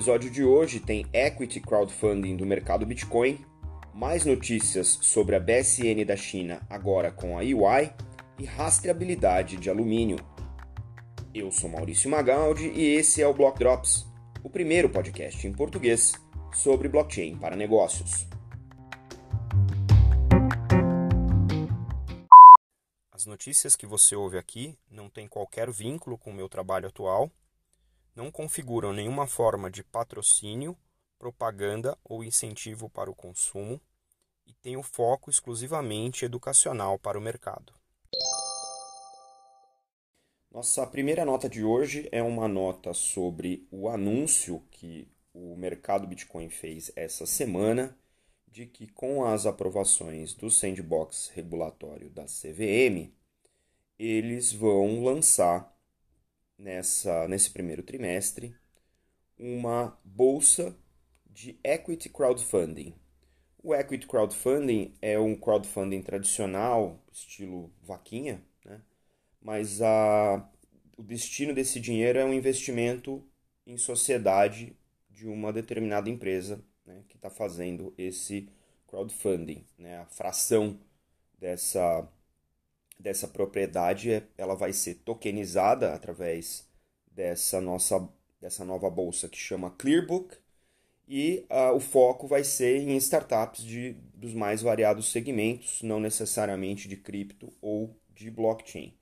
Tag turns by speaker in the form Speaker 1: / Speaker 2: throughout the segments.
Speaker 1: episódio de hoje tem equity crowdfunding do mercado Bitcoin, mais notícias sobre a BSN da China agora com a EY e rastreabilidade de alumínio. Eu sou Maurício Magaldi e esse é o Block Drops, o primeiro podcast em português sobre blockchain para negócios. As notícias que você ouve aqui não têm qualquer vínculo com o meu trabalho atual não configuram nenhuma forma de patrocínio, propaganda ou incentivo para o consumo e têm o foco exclusivamente educacional para o mercado. Nossa primeira nota de hoje é uma nota sobre o anúncio que o mercado Bitcoin fez essa semana de que, com as aprovações do sandbox regulatório da CVM, eles vão lançar nessa, nesse primeiro trimestre uma bolsa de equity crowdfunding. O equity crowdfunding é um crowdfunding tradicional, estilo vaquinha, né? mas a, o destino desse dinheiro é um investimento em sociedade de uma determinada empresa né, que está fazendo esse crowdfunding, né, a fração dessa dessa propriedade é, ela vai ser tokenizada através dessa nossa dessa nova bolsa que chama Clearbook e uh, o foco vai ser em startups de, dos mais variados segmentos, não necessariamente de cripto ou de blockchain.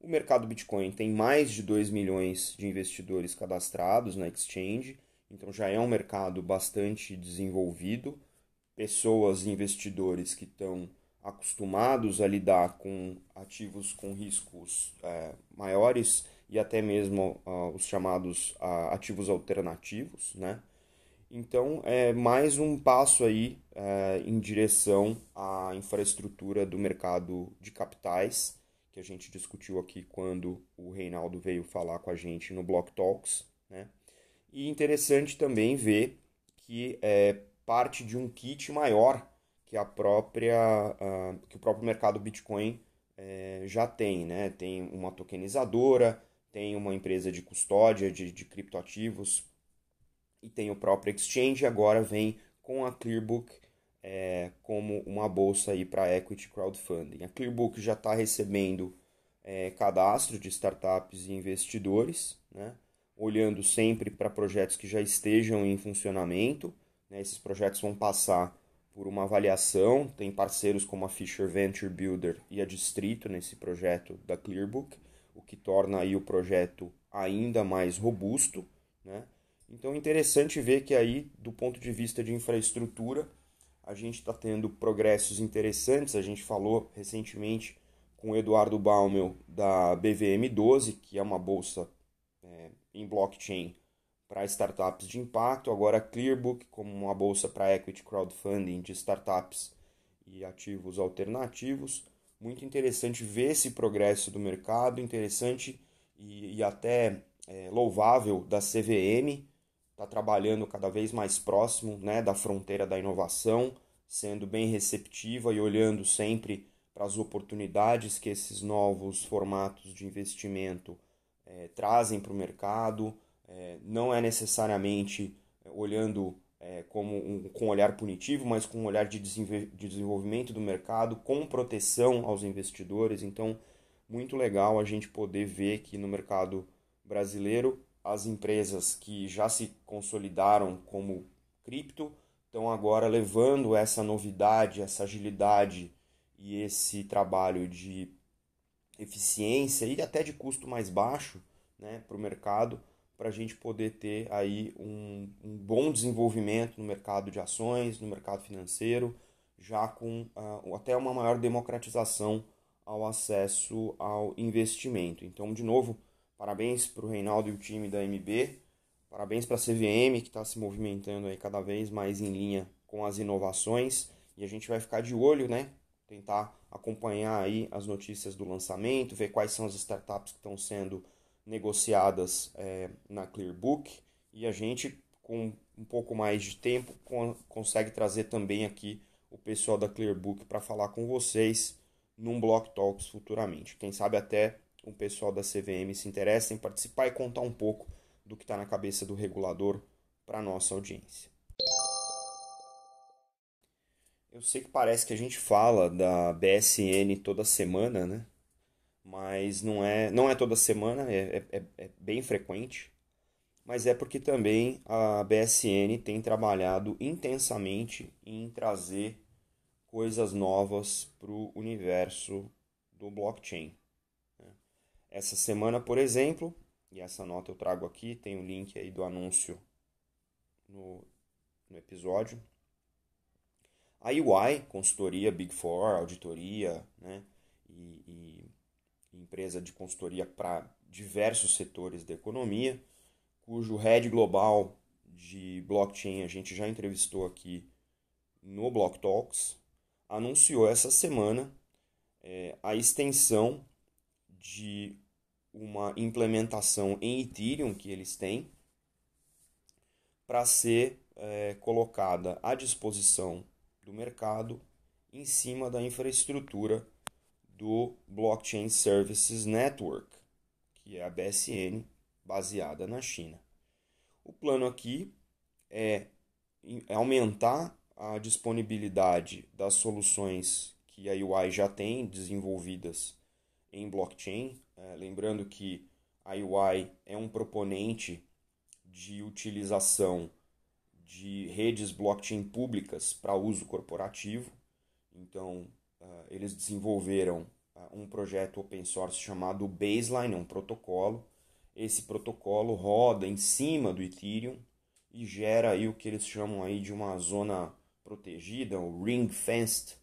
Speaker 1: O mercado Bitcoin tem mais de 2 milhões de investidores cadastrados na exchange, então já é um mercado bastante desenvolvido. Pessoas e investidores que estão acostumados a lidar com ativos com riscos é, maiores e até mesmo uh, os chamados uh, ativos alternativos, né? Então, é mais um passo aí é, em direção à infraestrutura do mercado de capitais, que a gente discutiu aqui quando o Reinaldo veio falar com a gente no Block Talks. Né? E interessante também ver que é parte de um kit maior que a própria uh, que o próprio mercado Bitcoin é, já tem, né? Tem uma tokenizadora, tem uma empresa de custódia de, de criptoativos e tem o próprio exchange. Agora vem com a Clearbook é, como uma bolsa aí para equity crowdfunding. A Clearbook já está recebendo é, cadastro de startups e investidores, né? Olhando sempre para projetos que já estejam em funcionamento, né? Esses projetos vão passar por uma avaliação, tem parceiros como a Fisher Venture Builder e a Distrito nesse projeto da Clearbook, o que torna aí o projeto ainda mais robusto, né? Então, é interessante ver que aí, do ponto de vista de infraestrutura, a gente está tendo progressos interessantes. A gente falou recentemente com o Eduardo Baumel da BVM12, que é uma bolsa é, em blockchain para startups de impacto, agora a Clearbook como uma bolsa para equity crowdfunding de startups e ativos alternativos. Muito interessante ver esse progresso do mercado, interessante e, e até é, louvável da CVM, está trabalhando cada vez mais próximo né, da fronteira da inovação, sendo bem receptiva e olhando sempre para as oportunidades que esses novos formatos de investimento é, trazem para o mercado, é, não é necessariamente é, olhando é, como um, com um olhar punitivo, mas com um olhar de, de desenvolvimento do mercado, com proteção aos investidores. Então, muito legal a gente poder ver que no mercado brasileiro as empresas que já se consolidaram como cripto estão agora levando essa novidade, essa agilidade e esse trabalho de eficiência e até de custo mais baixo né, para o mercado para a gente poder ter aí um, um, bom desenvolvimento no mercado de ações, no mercado financeiro, já com uh, até uma maior democratização ao acesso ao investimento. Então, de novo, parabéns para o Reinaldo e o time da MB, parabéns para a CVM que está se movimentando aí cada vez mais em linha com as inovações e a gente vai ficar de olho, né? Tentar acompanhar aí as notícias do lançamento, ver quais são as startups que estão sendo negociadas é, na Clearbook e a gente, com um pouco mais de tempo, con consegue trazer também aqui o pessoal da Clearbook para falar com vocês num Block Talks futuramente. Quem sabe até o pessoal da CVM se interessa em participar e contar um pouco do que está na cabeça do regulador para a nossa audiência. Eu sei que parece que a gente fala da BSN toda semana, né? mas não é, não é toda semana, é, é, é, é bem frequente. Mas é porque também a BSN tem trabalhado intensamente em trazer coisas novas para o universo do blockchain. Né? Essa semana, por exemplo, e essa nota eu trago aqui, tem o link aí do anúncio no, no episódio. A UI, consultoria Big Four, auditoria, né, e, e empresa de consultoria para diversos setores da economia, cujo head global de blockchain a gente já entrevistou aqui no Block Talks, anunciou essa semana é, a extensão de uma implementação em Ethereum que eles têm para ser é, colocada à disposição do mercado em cima da infraestrutura do Blockchain Services Network, que é a BSN, baseada na China. O plano aqui é, é aumentar a disponibilidade das soluções que a UI já tem desenvolvidas em blockchain. É, lembrando que a UI é um proponente de utilização de redes blockchain públicas para uso corporativo. Então, ah, eles desenvolveram ah, um projeto open source chamado Baseline, um protocolo. Esse protocolo roda em cima do Ethereum e gera aí o que eles chamam aí de uma zona protegida, o ring fenced,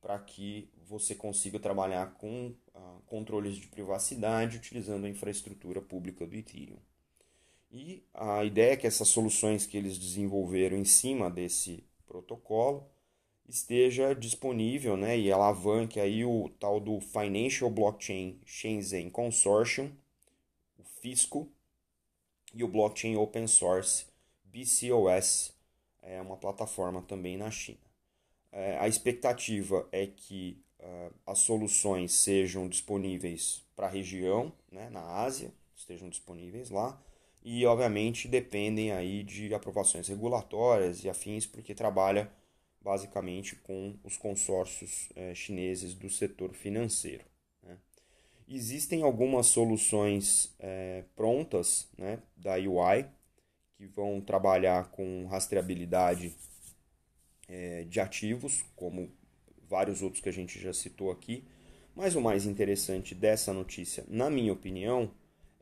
Speaker 1: para que você consiga trabalhar com uh, controles de privacidade utilizando a infraestrutura pública do Ethereum. E a ideia é que essas soluções que eles desenvolveram em cima desse protocolo esteja disponível né, e alavanque aí o tal do Financial Blockchain Shenzhen Consortium, o Fisco, e o Blockchain Open Source BCOS, é uma plataforma também na China. É, a expectativa é que uh, as soluções sejam disponíveis para a região, né, na Ásia, estejam disponíveis lá, e obviamente dependem aí de aprovações regulatórias e afins, porque trabalha basicamente com os consórcios é, chineses do setor financeiro. Né? Existem algumas soluções é, prontas né, da UI que vão trabalhar com rastreabilidade é, de ativos, como vários outros que a gente já citou aqui. Mas o mais interessante dessa notícia, na minha opinião,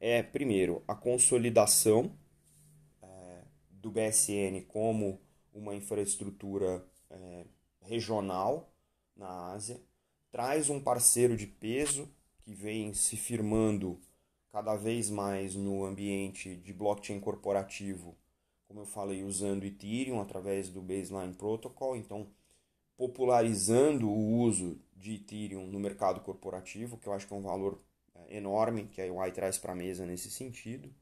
Speaker 1: é primeiro a consolidação do BSN como uma infraestrutura é, regional na Ásia, traz um parceiro de peso que vem se firmando cada vez mais no ambiente de blockchain corporativo, como eu falei, usando Ethereum através do Baseline Protocol, então popularizando o uso de Ethereum no mercado corporativo, que eu acho que é um valor é, enorme que a UI traz para a mesa nesse sentido,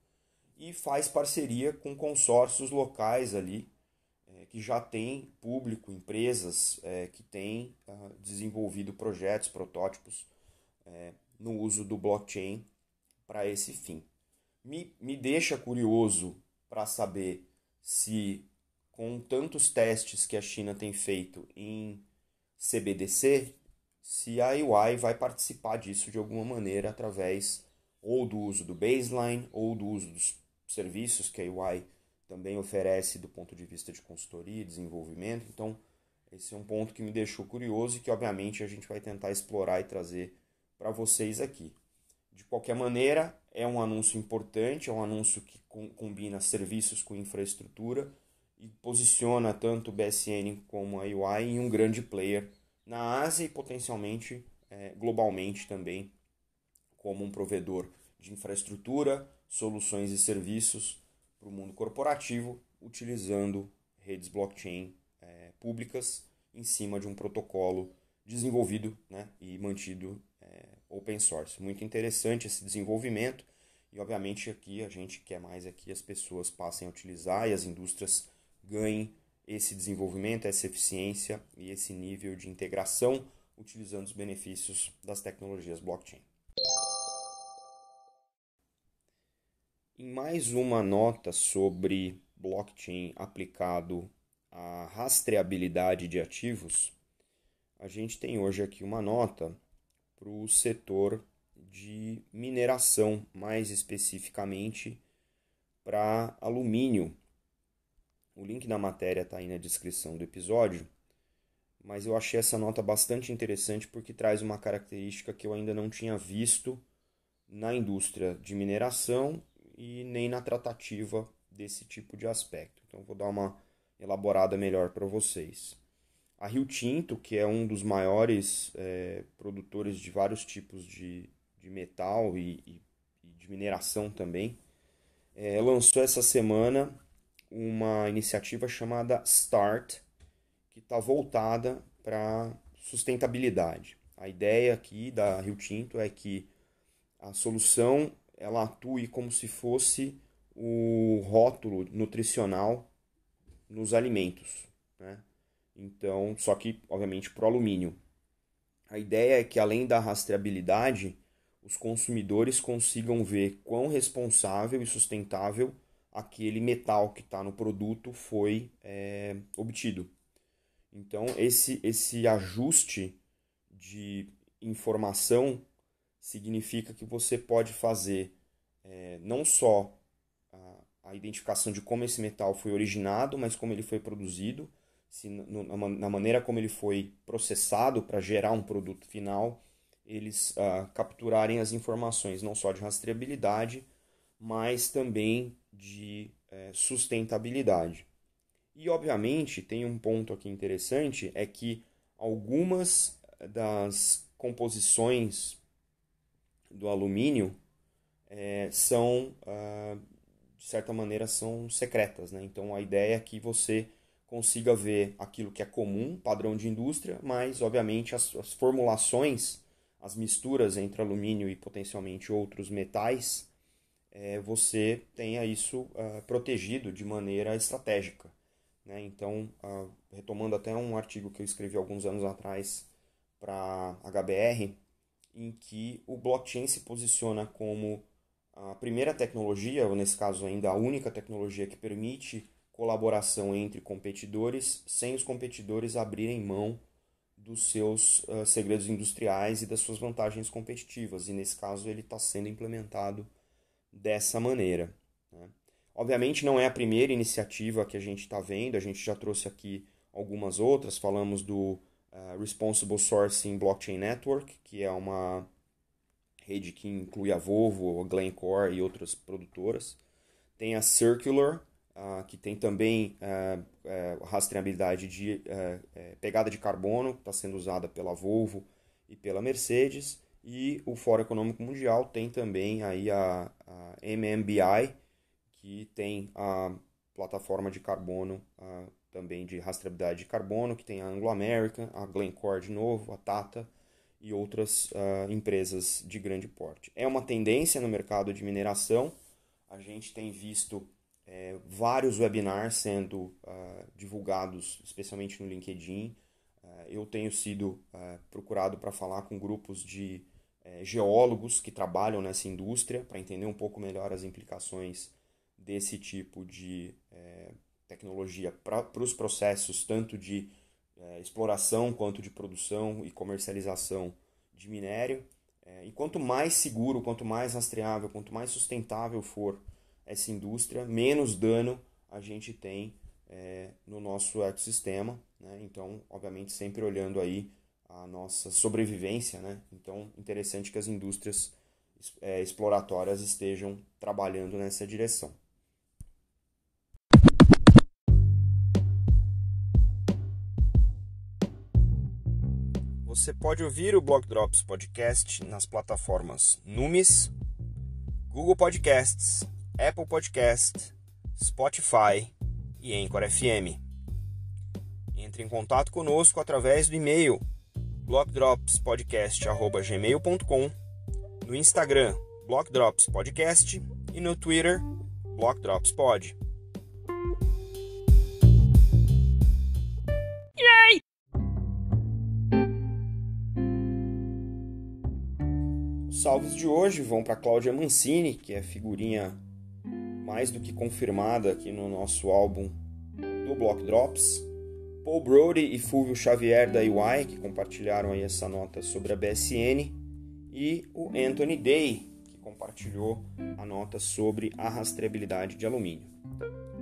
Speaker 1: e faz parceria com consórcios locais ali é, que já tem público, empresas é, que têm uh, ah, desenvolvido projetos, protótipos é, no uso do blockchain para esse fim. Me, me deixa curioso para saber se, com tantos testes que a China tem feito em CBDC, se a UI vai participar disso de alguma maneira através ou do uso do baseline ou do uso dos serviços que a EY também oferece do ponto de vista de consultoria e desenvolvimento. Então, esse é um ponto que me deixou curioso e que, obviamente, a gente vai tentar explorar e trazer para vocês aqui. De qualquer maneira, é um anúncio importante, é um anúncio que combina serviços com infraestrutura e posiciona tanto o BSN como a UI em um grande player na Ásia e potencialmente é, globalmente também como um provedor de infraestrutura, soluções e serviços para o mundo corporativo utilizando redes blockchain é, públicas em cima de um protocolo desenvolvido né, e mantido é, open source. Muito interessante esse desenvolvimento e obviamente aqui a gente quer mais aqui é as pessoas passem a utilizar e as indústrias ganhem esse desenvolvimento, essa eficiência e esse nível de integração utilizando os benefícios das tecnologias blockchain. em mais uma nota sobre blockchain aplicado à rastreabilidade de ativos, a gente tem hoje aqui uma nota para o setor de mineração, mais especificamente para alumínio. O link da matéria está aí na descrição do episódio, mas eu achei essa nota bastante interessante porque traz uma característica que eu ainda não tinha visto na indústria de mineração e nem na tratativa desse tipo de aspecto. Então, vou dar uma elaborada melhor para vocês. A Rio Tinto, que é um dos maiores é, produtores de vários tipos de, de metal e, e, e de mineração também, é, lançou essa semana uma iniciativa chamada START, que está voltada para sustentabilidade. A ideia aqui da Rio Tinto é que a solução ela atue como se fosse o rótulo nutricional nos alimentos. Né? Então, só que, obviamente, para o alumínio. A ideia é que, além da rastreabilidade, os consumidores consigam ver quão responsável e sustentável aquele metal que está no produto foi é, obtido. Então, esse, esse ajuste de informação significa que você pode fazer é, não só a, a, identificação de como esse metal foi originado, mas como ele foi produzido, se no, na, na, maneira como ele foi processado para gerar um produto final, eles ah, capturarem as informações não só de rastreabilidade, mas também de é, sustentabilidade. E obviamente tem um ponto aqui interessante é que algumas das composições do alumínio é, são, ah, de certa maneira, são secretas. Né? Então a ideia é que você consiga ver aquilo que é comum, padrão de indústria, mas, obviamente, as, as formulações, as misturas entre alumínio e potencialmente outros metais, é, você tenha isso ah, protegido de maneira estratégica. Né? Então, ah, retomando até um artigo que eu escrevi alguns anos atrás para a HBR, em que o blockchain se posiciona como a primeira tecnologia, ou nesse caso ainda a única tecnologia que permite colaboração entre competidores sem os competidores abrirem mão dos seus uh, segredos industriais e das suas vantagens competitivas. E nesse caso ele está sendo implementado dessa maneira. Né? Obviamente não é a primeira iniciativa que a gente está vendo, a gente já trouxe aqui algumas outras, falamos do a Responsible Sourcing Blockchain Network, que é uma rede que inclui a Volvo, a Glencore e outras produtoras. Tem a Circular, uh, que tem também uh, rastreabilidade de é, pegada de carbono, que está sendo usada pela Volvo e pela Mercedes. E o Fórum Econômico Mundial tem também aí a, a MMBI, que tem a plataforma de carbono também de rastreabilidade de carbono, que tem a Anglo American, a Glencore de novo, a Tata e outras uh, empresas de grande porte. É uma tendência no mercado de mineração, a gente tem visto é, vários webinars sendo uh, divulgados, especialmente no LinkedIn. Uh, eu tenho sido procurado para falar com grupos de é, geólogos que trabalham nessa indústria para entender um pouco melhor as implicações desse tipo de é, tecnologia para os processos tanto de é, exploração quanto de produção e comercialização de minério. É, e quanto mais seguro, quanto mais rastreável, quanto mais sustentável for essa indústria, menos dano a gente tem é, no nosso ecossistema. Né? Então, obviamente, sempre olhando aí a nossa sobrevivência. Né? Então, interessante que as indústrias é, exploratórias estejam trabalhando nessa direção. Você pode ouvir o Blog Drops Podcast nas plataformas Numis, Google Podcasts, Apple Podcast, Spotify e Anchor FM. Entre em contato conosco através do e-mail blogdropspodcast@gmail.com, no Instagram Podcast e no Twitter Pod. Os salves de hoje vão para Cláudia Mancini, que é figurinha mais do que confirmada aqui no nosso álbum do Block Drops. Paul Brody e Fulvio Xavier da EY, que compartilharam aí essa nota sobre a BSN, e o Anthony Day, que compartilhou a nota sobre a rastreabilidade de alumínio.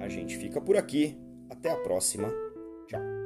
Speaker 1: A gente fica por aqui, até a próxima, tchau!